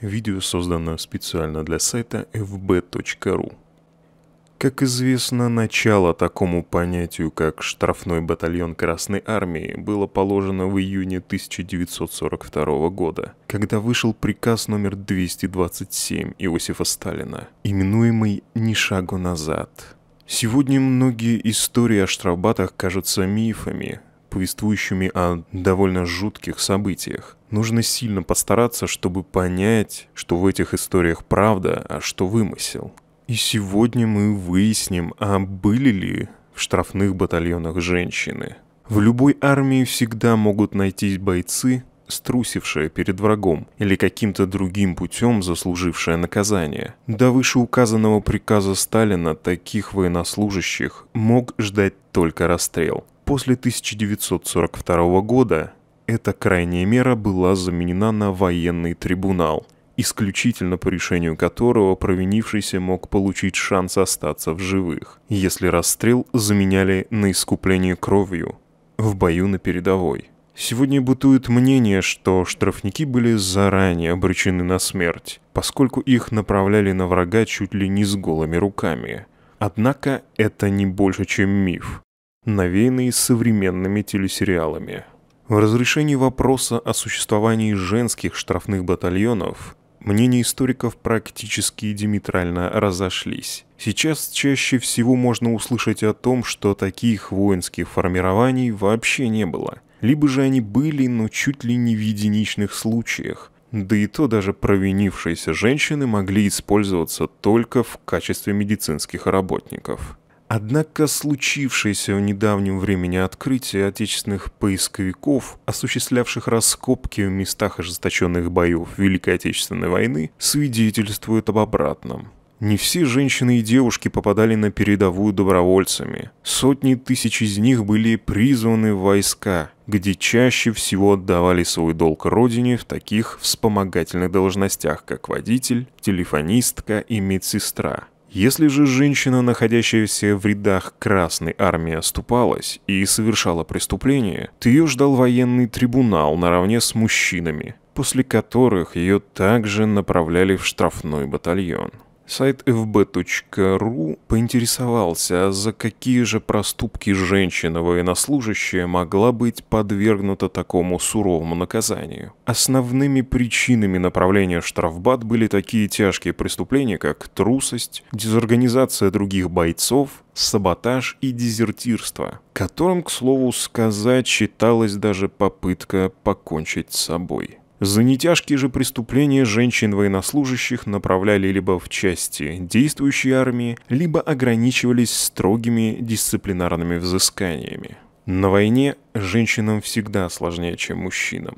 Видео создано специально для сайта fb.ru. Как известно, начало такому понятию, как штрафной батальон Красной Армии, было положено в июне 1942 года, когда вышел приказ номер 227 Иосифа Сталина, именуемый «Ни шагу назад». Сегодня многие истории о штрафбатах кажутся мифами, повествующими о довольно жутких событиях. Нужно сильно постараться, чтобы понять, что в этих историях правда, а что вымысел. И сегодня мы выясним, а были ли в штрафных батальонах женщины. В любой армии всегда могут найтись бойцы, струсившие перед врагом или каким-то другим путем заслужившая наказание. До вышеуказанного приказа Сталина таких военнослужащих мог ждать только расстрел. После 1942 года эта крайняя мера была заменена на военный трибунал, исключительно по решению которого провинившийся мог получить шанс остаться в живых, если расстрел заменяли на искупление кровью в бою на передовой. Сегодня бытует мнение, что штрафники были заранее обречены на смерть, поскольку их направляли на врага чуть ли не с голыми руками. Однако это не больше, чем миф, навеянный современными телесериалами. В разрешении вопроса о существовании женских штрафных батальонов мнения историков практически диаметрально разошлись. Сейчас чаще всего можно услышать о том, что таких воинских формирований вообще не было. Либо же они были, но чуть ли не в единичных случаях. Да и то даже провинившиеся женщины могли использоваться только в качестве медицинских работников. Однако случившееся в недавнем времени открытие отечественных поисковиков, осуществлявших раскопки в местах ожесточенных боев Великой Отечественной войны, свидетельствует об обратном. Не все женщины и девушки попадали на передовую добровольцами. Сотни тысяч из них были призваны в войска, где чаще всего отдавали свой долг родине в таких вспомогательных должностях, как водитель, телефонистка и медсестра. Если же женщина, находящаяся в рядах Красной Армии, оступалась и совершала преступление, то ее ждал военный трибунал наравне с мужчинами, после которых ее также направляли в штрафной батальон. Сайт fb.ru поинтересовался, а за какие же проступки женщина военнослужащая могла быть подвергнута такому суровому наказанию. Основными причинами направления штрафбат были такие тяжкие преступления, как трусость, дезорганизация других бойцов, саботаж и дезертирство, которым, к слову сказать, считалась даже попытка покончить с собой. За нетяжкие же преступления женщин-военнослужащих направляли либо в части действующей армии, либо ограничивались строгими дисциплинарными взысканиями. На войне женщинам всегда сложнее, чем мужчинам.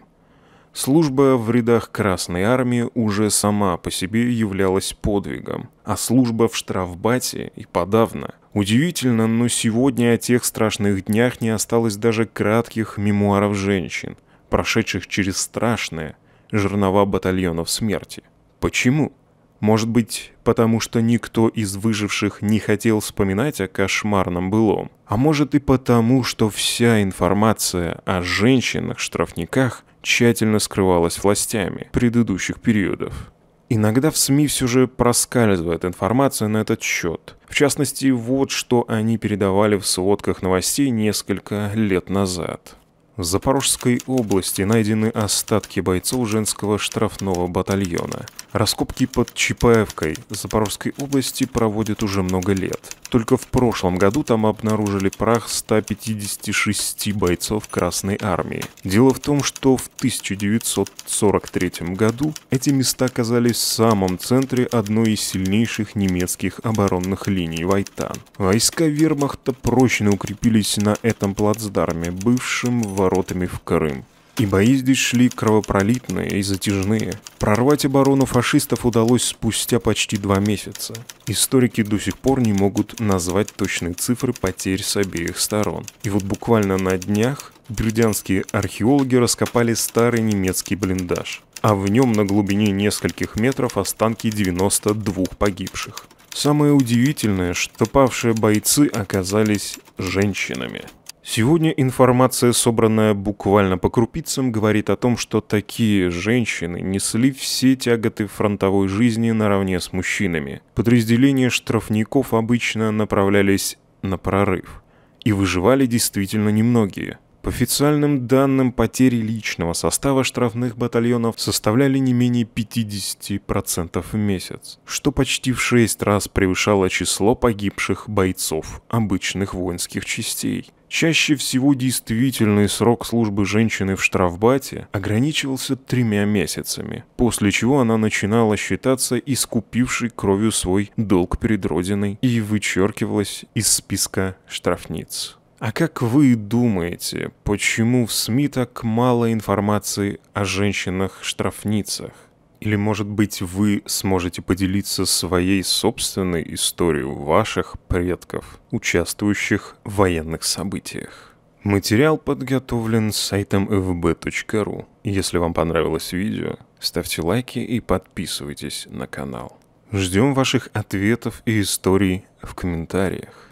Служба в рядах Красной Армии уже сама по себе являлась подвигом, а служба в штрафбате и подавно. Удивительно, но сегодня о тех страшных днях не осталось даже кратких мемуаров женщин – прошедших через страшное жернова батальонов смерти. Почему? Может быть, потому что никто из выживших не хотел вспоминать о кошмарном былом. А может и потому, что вся информация о женщинах-штрафниках тщательно скрывалась властями предыдущих периодов. Иногда в СМИ все же проскальзывает информация на этот счет. В частности, вот что они передавали в сводках новостей несколько лет назад. В Запорожской области найдены остатки бойцов женского штрафного батальона – Раскопки под Чапаевкой Запорожской области проводят уже много лет. Только в прошлом году там обнаружили прах 156 бойцов Красной Армии. Дело в том, что в 1943 году эти места оказались в самом центре одной из сильнейших немецких оборонных линий Вайтан. Войска вермахта прочно укрепились на этом плацдарме, бывшем воротами в Крым. И бои здесь шли кровопролитные и затяжные. Прорвать оборону фашистов удалось спустя почти два месяца. Историки до сих пор не могут назвать точные цифры потерь с обеих сторон. И вот буквально на днях бердянские археологи раскопали старый немецкий блиндаж, а в нем на глубине нескольких метров останки 92 погибших. Самое удивительное, что павшие бойцы оказались женщинами. Сегодня информация, собранная буквально по крупицам, говорит о том, что такие женщины несли все тяготы фронтовой жизни наравне с мужчинами. Подразделения штрафников обычно направлялись на прорыв. И выживали действительно немногие. По официальным данным, потери личного состава штрафных батальонов составляли не менее 50% в месяц, что почти в 6 раз превышало число погибших бойцов обычных воинских частей. Чаще всего действительный срок службы женщины в штрафбате ограничивался тремя месяцами, после чего она начинала считаться искупившей кровью свой долг перед Родиной и вычеркивалась из списка штрафниц. А как вы думаете, почему в СМИ так мало информации о женщинах-штрафницах? Или, может быть, вы сможете поделиться своей собственной историей ваших предков, участвующих в военных событиях? Материал подготовлен сайтом fb.ru. Если вам понравилось видео, ставьте лайки и подписывайтесь на канал. Ждем ваших ответов и историй в комментариях.